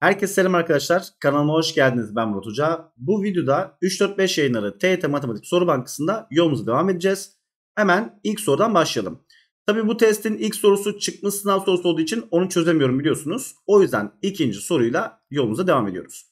Herkese selam arkadaşlar. Kanalıma hoş geldiniz. Ben Murat Hoca. Bu videoda 3-4-5 yayınları TYT Matematik Soru Bankası'nda yolumuza devam edeceğiz. Hemen ilk sorudan başlayalım. Tabii bu testin ilk sorusu çıkmış sınav sorusu olduğu için onu çözemiyorum biliyorsunuz. O yüzden ikinci soruyla yolumuza devam ediyoruz.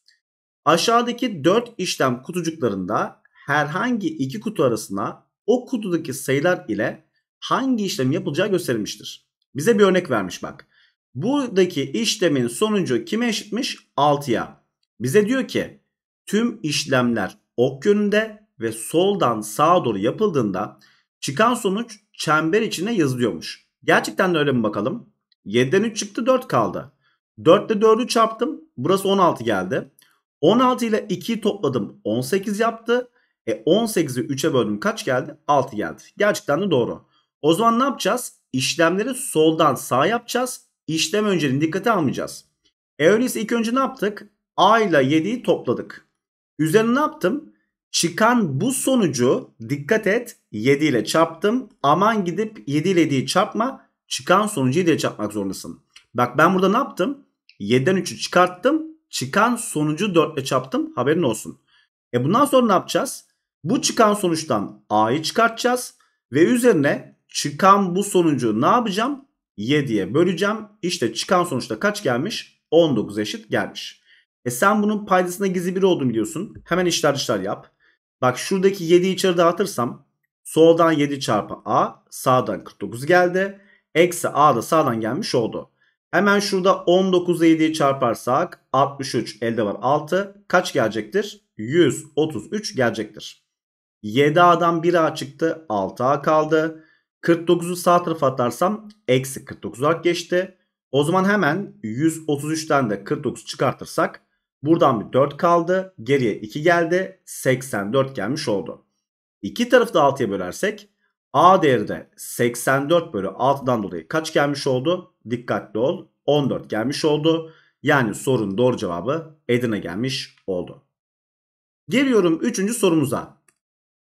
Aşağıdaki 4 işlem kutucuklarında herhangi iki kutu arasına o kutudaki sayılar ile hangi işlem yapılacağı gösterilmiştir. Bize bir örnek vermiş bak. Buradaki işlemin sonucu kime eşitmiş? 6'ya. Bize diyor ki tüm işlemler ok yönünde ve soldan sağa doğru yapıldığında çıkan sonuç çember içine yazılıyormuş. Gerçekten de öyle mi bakalım? 7'den 3 çıktı 4 kaldı. 4 ile 4'ü çarptım. Burası 16 geldi. 16 ile 2'yi topladım 18 yaptı. E 18'i 3'e böldüm kaç geldi? 6 geldi. Gerçekten de doğru. O zaman ne yapacağız? İşlemleri soldan sağa yapacağız işlem önceliğini dikkate almayacağız. E öyleyse ilk önce ne yaptık? A ile 7'yi topladık. Üzerine ne yaptım? Çıkan bu sonucu dikkat et 7 ile çarptım. Aman gidip 7 ile 7'yi çarpma. Çıkan sonucu 7 ile çarpmak zorundasın. Bak ben burada ne yaptım? 7'den 3'ü çıkarttım. Çıkan sonucu 4 ile çarptım. Haberin olsun. E bundan sonra ne yapacağız? Bu çıkan sonuçtan A'yı çıkartacağız. Ve üzerine çıkan bu sonucu ne yapacağım? 7'ye böleceğim. İşte çıkan sonuçta kaç gelmiş? 19 eşit gelmiş. E sen bunun paydasına gizli biri olduğunu biliyorsun. Hemen işler dışlar yap. Bak şuradaki 7'yi içeri dağıtırsam soldan 7 çarpı a sağdan 49 geldi. Eksi a da sağdan gelmiş oldu. Hemen şurada 19 ile 7'yi çarparsak 63 elde var 6. Kaç gelecektir? 133 gelecektir. 7A'dan 1A çıktı 6A kaldı. 49'u sağ tarafa atarsam eksi 49 olarak geçti. O zaman hemen 133'ten de 49 çıkartırsak buradan bir 4 kaldı. Geriye 2 geldi. 84 gelmiş oldu. İki tarafı da 6'ya bölersek A değeri de 84 bölü 6'dan dolayı kaç gelmiş oldu? Dikkatli ol. 14 gelmiş oldu. Yani sorunun doğru cevabı Edirne gelmiş oldu. Geliyorum 3. sorumuza.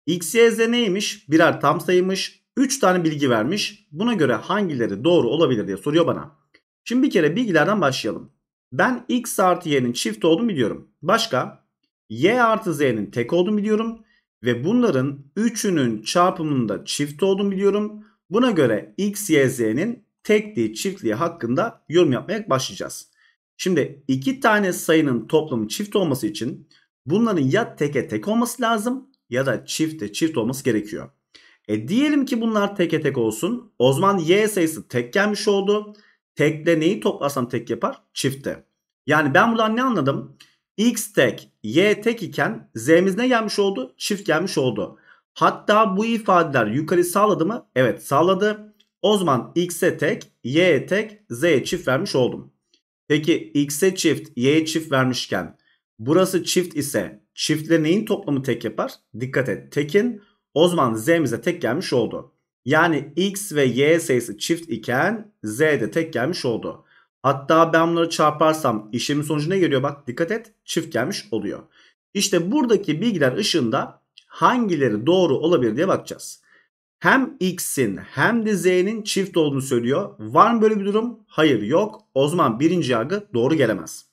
X, Y, Z neymiş? Birer tam sayıymış. 3 tane bilgi vermiş. Buna göre hangileri doğru olabilir diye soruyor bana. Şimdi bir kere bilgilerden başlayalım. Ben x artı y'nin çift olduğunu biliyorum. Başka y artı z'nin tek olduğunu biliyorum. Ve bunların üçünün çarpımında çift olduğunu biliyorum. Buna göre x, y, z'nin tekliği çiftliği hakkında yorum yapmaya başlayacağız. Şimdi iki tane sayının toplamı çift olması için bunların ya teke tek olması lazım ya da çifte çift olması gerekiyor. E diyelim ki bunlar teke tek olsun. O zaman y sayısı tek gelmiş oldu. Tekle neyi toplarsam tek yapar? Çifte. Yani ben buradan ne anladım? X tek, Y tek iken Z'miz ne gelmiş oldu? Çift gelmiş oldu. Hatta bu ifadeler yukarı sağladı mı? Evet sağladı. O zaman X'e tek, Y'e tek, Z'ye çift vermiş oldum. Peki X'e çift, Y'ye çift vermişken burası çift ise çiftle neyin toplamı tek yapar? Dikkat et. Tekin o zaman z'imize tek gelmiş oldu. Yani x ve y sayısı çift iken z de tek gelmiş oldu. Hatta ben bunları çarparsam işlemin sonucu ne geliyor bak dikkat et çift gelmiş oluyor. İşte buradaki bilgiler ışığında hangileri doğru olabilir diye bakacağız. Hem x'in hem de z'nin çift olduğunu söylüyor. Var mı böyle bir durum? Hayır yok. O zaman birinci yargı doğru gelemez.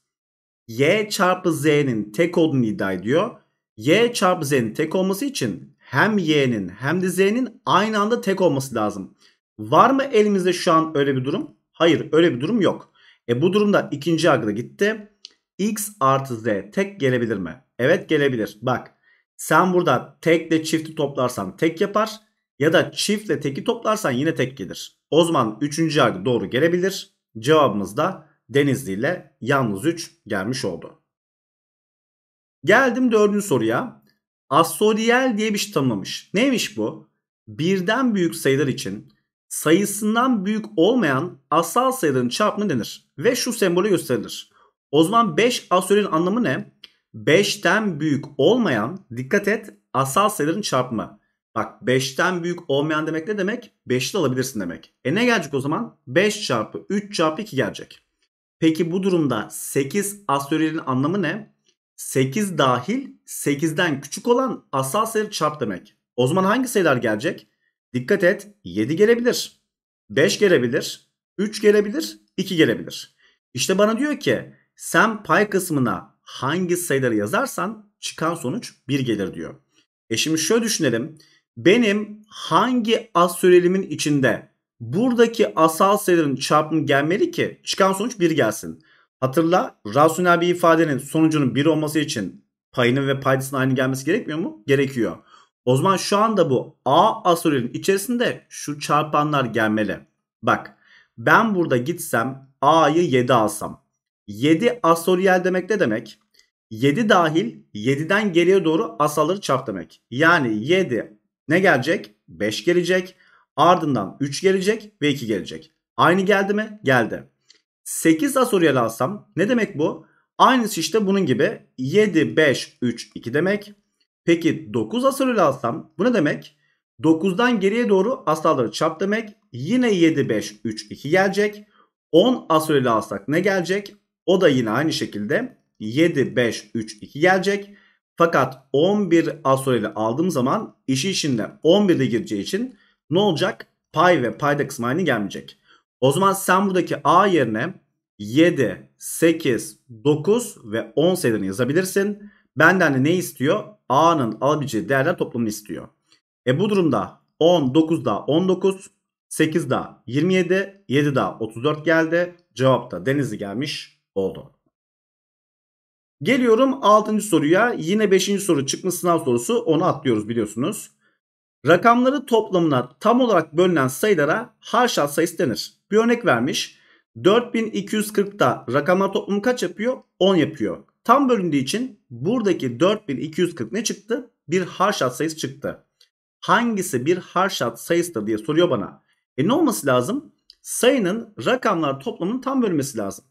y çarpı z'nin tek olduğunu iddia ediyor. y çarpı z'nin tek olması için hem y'nin hem de z'nin aynı anda tek olması lazım. Var mı elimizde şu an öyle bir durum? Hayır öyle bir durum yok. E bu durumda ikinci akla gitti. x artı z tek gelebilir mi? Evet gelebilir. Bak sen burada tekle çifti toplarsan tek yapar. Ya da çiftle teki toplarsan yine tek gelir. O zaman üçüncü yargı doğru gelebilir. Cevabımız da Denizli ile yalnız 3 gelmiş oldu. Geldim dördüncü soruya. Assoriyel diye bir şey tanımlamış. Neymiş bu? Birden büyük sayılar için sayısından büyük olmayan asal sayıların çarpımı denir. Ve şu sembolü gösterilir. O zaman 5 assoriyelin anlamı ne? 5'ten büyük olmayan dikkat et asal sayıların çarpımı. Bak 5'ten büyük olmayan demek ne demek? 5'li alabilirsin demek. E ne gelecek o zaman? 5 çarpı 3 çarpı 2 gelecek. Peki bu durumda 8 assoriyelin anlamı ne? 8 dahil 8'den küçük olan asal sayı çarp demek. O zaman hangi sayılar gelecek? Dikkat et 7 gelebilir, 5 gelebilir, 3 gelebilir, 2 gelebilir. İşte bana diyor ki sen pay kısmına hangi sayıları yazarsan çıkan sonuç 1 gelir diyor. E şimdi şöyle düşünelim. Benim hangi az sürelimin içinde buradaki asal sayıların çarpımı gelmeli ki çıkan sonuç 1 gelsin. Hatırla rasyonel bir ifadenin sonucunun 1 olması için payının ve paydasının aynı gelmesi gerekmiyor mu? Gerekiyor. O zaman şu anda bu A asörelin içerisinde şu çarpanlar gelmeli. Bak ben burada gitsem A'yı 7 alsam. 7 asoriyel demek ne demek? 7 dahil 7'den geriye doğru asalır çarp demek. Yani 7 ne gelecek? 5 gelecek. Ardından 3 gelecek ve 2 gelecek. Aynı geldi mi? Geldi. 8A alsam ne demek bu? Aynısı işte bunun gibi 7, 5, 3, 2 demek. Peki 9A alsam bu ne demek? 9'dan geriye doğru asalları çap demek. Yine 7, 5, 3, 2 gelecek. 10 asoleli alsak ne gelecek? O da yine aynı şekilde 7, 5, 3, 2 gelecek. Fakat 11 asoleli aldığım zaman işi içinde 11'de gireceği için ne olacak? Pay ve payda kısmı aynı gelmeyecek. O zaman sen buradaki A yerine 7, 8, 9 ve 10 sayılarını yazabilirsin. Benden de ne istiyor? A'nın alabileceği değerler toplamını istiyor. E bu durumda 10, 9 daha 19, 8 daha 27, 7 daha 34 geldi. Cevap da Denizli gelmiş oldu. Geliyorum 6. soruya. Yine 5. soru çıkmış sınav sorusu. Onu atlıyoruz biliyorsunuz. Rakamları toplamına tam olarak bölünen sayılara harşal sayısı denir. Bir örnek vermiş. 4240'da rakamlar toplamı kaç yapıyor? 10 yapıyor. Tam bölündüğü için buradaki 4240 ne çıktı? Bir harşat sayısı çıktı. Hangisi bir harşat sayısıdır diye soruyor bana. E ne olması lazım? Sayının rakamlar toplamının tam bölünmesi lazım.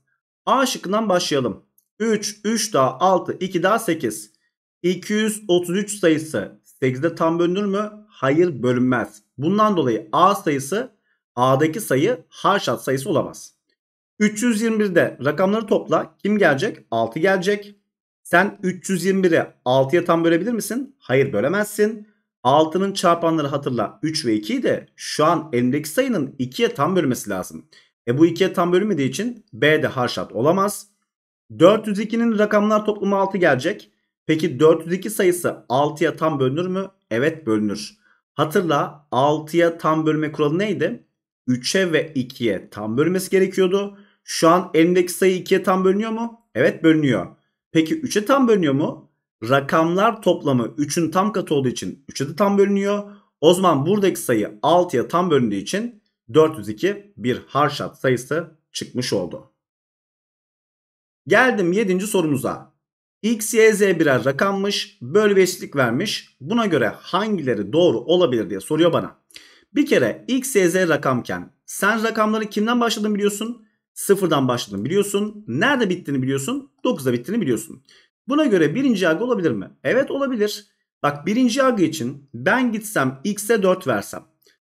A şıkkından başlayalım. 3, 3 daha 6, 2 daha 8. 233 sayısı 8'de tam bölünür mü? Hayır bölünmez. Bundan dolayı A sayısı A'daki sayı harşat sayısı olamaz. 321'de rakamları topla. Kim gelecek? 6 gelecek. Sen 321'i 6'ya tam bölebilir misin? Hayır bölemezsin. 6'nın çarpanları hatırla 3 ve 2'yi de şu an elimdeki sayının 2'ye tam bölmesi lazım. E bu 2'ye tam bölünmediği için B de harşat olamaz. 402'nin rakamlar toplumu 6 gelecek. Peki 402 sayısı 6'ya tam bölünür mü? Evet bölünür. Hatırla 6'ya tam bölme kuralı neydi? 3'e ve 2'ye tam bölünmesi gerekiyordu. Şu an elimdeki sayı 2'ye tam bölünüyor mu? Evet bölünüyor. Peki 3'e tam bölünüyor mu? Rakamlar toplamı 3'ün tam katı olduğu için 3'e de tam bölünüyor. O zaman buradaki sayı 6'ya tam bölündüğü için 402 bir harşat sayısı çıkmış oldu. Geldim 7. sorumuza. X, Y, Z birer rakammış, bölü ve eşitlik vermiş. Buna göre hangileri doğru olabilir diye soruyor bana. Bir kere x, y, z rakamken sen rakamları kimden başladığını biliyorsun. Sıfırdan başladığını biliyorsun. Nerede bittiğini biliyorsun. 9'da bittiğini biliyorsun. Buna göre birinci yargı olabilir mi? Evet olabilir. Bak birinci yargı için ben gitsem x'e 4 versem.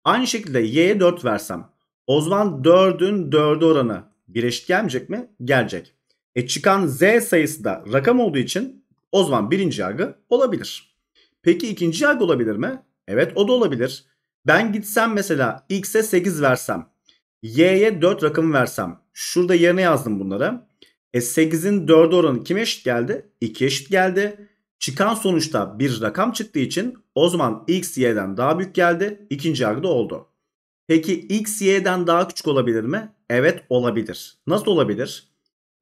Aynı şekilde y'ye 4 versem. O zaman 4'ün 4'ü oranı bir eşit gelmeyecek mi? Gelecek. E çıkan z sayısı da rakam olduğu için o zaman birinci yargı olabilir. Peki ikinci yargı olabilir mi? Evet o da olabilir. Ben gitsem mesela X'e 8 versem, Y'ye 4 rakamı versem. Şurada yerine yazdım bunları. E 8'in 4 oranı kime eşit geldi? 2 eşit geldi. Çıkan sonuçta bir rakam çıktığı için o zaman X, Y'den daha büyük geldi. İkinci yargıda oldu. Peki X, Y'den daha küçük olabilir mi? Evet olabilir. Nasıl olabilir?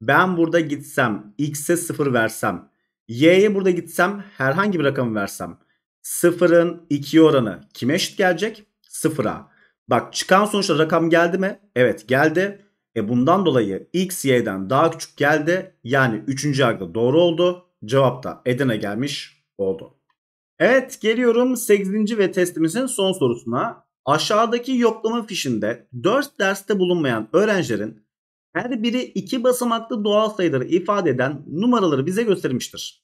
Ben burada gitsem X'e 0 versem, Y'ye burada gitsem herhangi bir rakamı versem Sıfırın 2 oranı kime eşit gelecek? 0'a. Bak çıkan sonuçta rakam geldi mi? Evet geldi. E bundan dolayı x y'den daha küçük geldi. Yani 3. yargı doğru oldu. Cevap da Edirne gelmiş oldu. Evet geliyorum 8. ve testimizin son sorusuna. Aşağıdaki yoklama fişinde 4 derste bulunmayan öğrencilerin her biri iki basamaklı doğal sayıları ifade eden numaraları bize göstermiştir.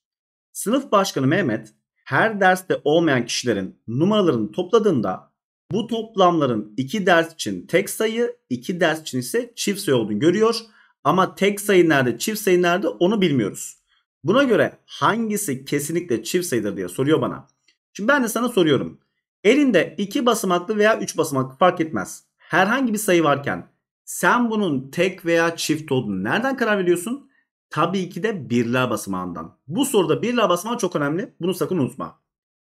Sınıf başkanı Mehmet her derste olmayan kişilerin numaralarını topladığında bu toplamların iki ders için tek sayı, iki ders için ise çift sayı olduğunu görüyor. Ama tek sayı nerede, çift sayı nerede onu bilmiyoruz. Buna göre hangisi kesinlikle çift sayıdır diye soruyor bana. Şimdi ben de sana soruyorum. Elinde iki basamaklı veya üç basamaklı fark etmez. Herhangi bir sayı varken sen bunun tek veya çift olduğunu nereden karar veriyorsun? Tabii ki de birler basamağından. Bu soruda birler basamağı çok önemli. Bunu sakın unutma.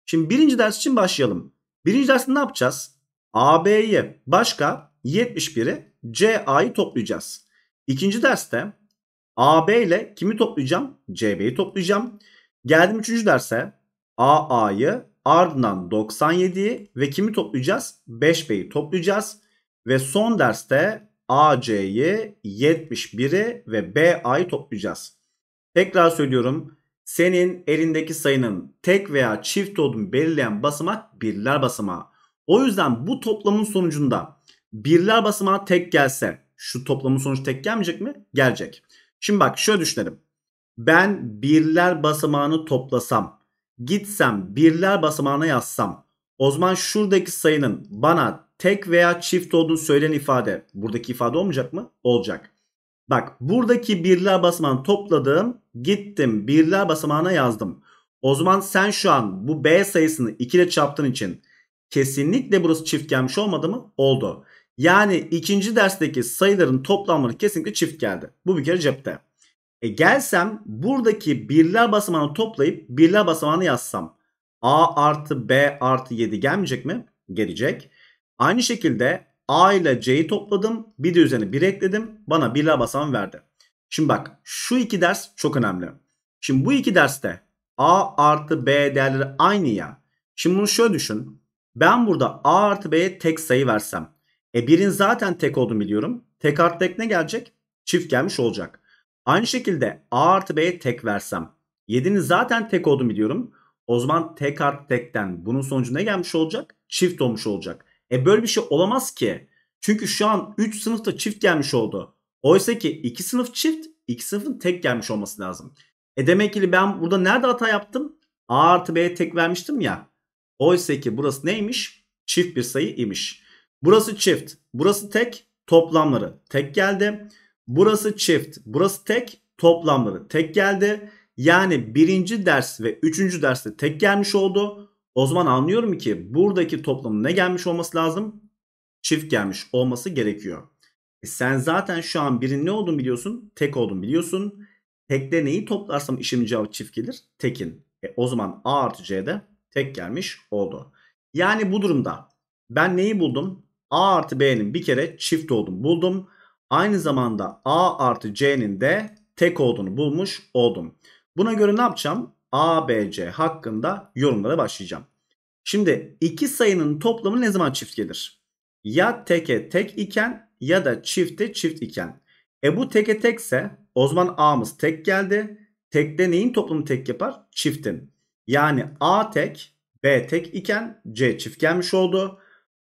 Şimdi birinci ders için başlayalım. Birinci derste ne yapacağız? AB'yi başka 71'i CA'yı toplayacağız. İkinci derste AB ile kimi toplayacağım? CB'yi toplayacağım. Geldim üçüncü derse AA'yı ardından 97'yi ve kimi toplayacağız? 5B'yi toplayacağız. Ve son derste AC'yi 71'e ve BA'yı toplayacağız. Tekrar söylüyorum. Senin elindeki sayının tek veya çift olduğunu belirleyen basamak birler basamağı. O yüzden bu toplamın sonucunda birler basamağı tek gelse şu toplamın sonucu tek gelmeyecek mi? Gelecek. Şimdi bak şöyle düşünelim. Ben birler basamağını toplasam, gitsem birler basamağına yazsam o zaman şuradaki sayının bana tek veya çift olduğunu söyleyen ifade. Buradaki ifade olmayacak mı? Olacak. Bak buradaki birler basamağını topladım. Gittim birler basamağına yazdım. O zaman sen şu an bu B sayısını 2 ile çarptığın için kesinlikle burası çift gelmiş olmadı mı? Oldu. Yani ikinci dersteki sayıların toplamları kesinlikle çift geldi. Bu bir kere cepte. E gelsem buradaki birler basamağını toplayıp birler basamağını yazsam. A artı B artı 7 gelmeyecek mi? Gelecek. Aynı şekilde A ile C'yi topladım. Bir de üzerine 1 ekledim. Bana 1 basan verdi. Şimdi bak şu iki ders çok önemli. Şimdi bu iki derste A artı B değerleri aynı ya. Şimdi bunu şöyle düşün. Ben burada A artı B'ye tek sayı versem. E birin zaten tek olduğunu biliyorum. Tek artı tek ne gelecek? Çift gelmiş olacak. Aynı şekilde A artı B'ye tek versem. 7'nin zaten tek olduğunu biliyorum. O zaman tek artı tekten bunun sonucu ne gelmiş olacak? Çift olmuş olacak. E böyle bir şey olamaz ki. Çünkü şu an 3 sınıfta çift gelmiş oldu. Oysa ki 2 sınıf çift, 2 sınıfın tek gelmiş olması lazım. E demek ki ben burada nerede hata yaptım? A artı B'ye tek vermiştim ya. Oysa ki burası neymiş? Çift bir sayı imiş. Burası çift, burası tek, toplamları tek geldi. Burası çift, burası tek, toplamları tek geldi. Yani birinci ders ve üçüncü derste tek gelmiş oldu. O zaman anlıyorum ki buradaki toplamın ne gelmiş olması lazım? Çift gelmiş olması gerekiyor. E sen zaten şu an birin ne olduğunu biliyorsun. Tek olduğunu biliyorsun. Tekte neyi toplarsam işimin cevabı çift gelir. Tekin. E o zaman A artı C'de tek gelmiş oldu. Yani bu durumda ben neyi buldum? A artı B'nin bir kere çift olduğunu buldum. Aynı zamanda A artı C'nin de tek olduğunu bulmuş oldum. Buna göre ne yapacağım? ABC hakkında yorumlara başlayacağım. Şimdi iki sayının toplamı ne zaman çift gelir? Ya teke tek iken ya da çifte çift iken. E bu teke tekse o zaman A'mız tek geldi. Tekte neyin toplamı tek yapar? Çiftin. Yani A tek, B tek iken C çift gelmiş oldu.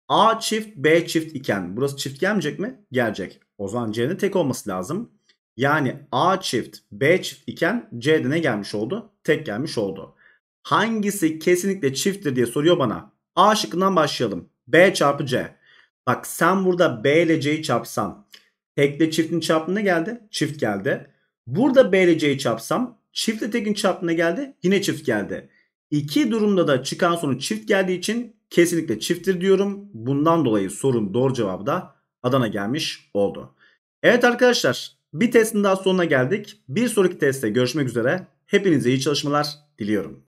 A çift, B çift iken burası çift gelmeyecek mi? Gelecek. O zaman C'nin tek olması lazım. Yani A çift B çift iken C'de ne gelmiş oldu? Tek gelmiş oldu. Hangisi kesinlikle çifttir diye soruyor bana. A şıkkından başlayalım. B çarpı C. Bak sen burada B ile C'yi çarpsam. Tekle çiftin çarpımına geldi? Çift geldi. Burada B ile C'yi çarpsam. Çiftle tekin çarpımına geldi? Yine çift geldi. İki durumda da çıkan sonuç çift geldiği için kesinlikle çifttir diyorum. Bundan dolayı sorun doğru cevabı da Adana gelmiş oldu. Evet arkadaşlar bir testin daha sonuna geldik. Bir sonraki testte görüşmek üzere. Hepinize iyi çalışmalar diliyorum.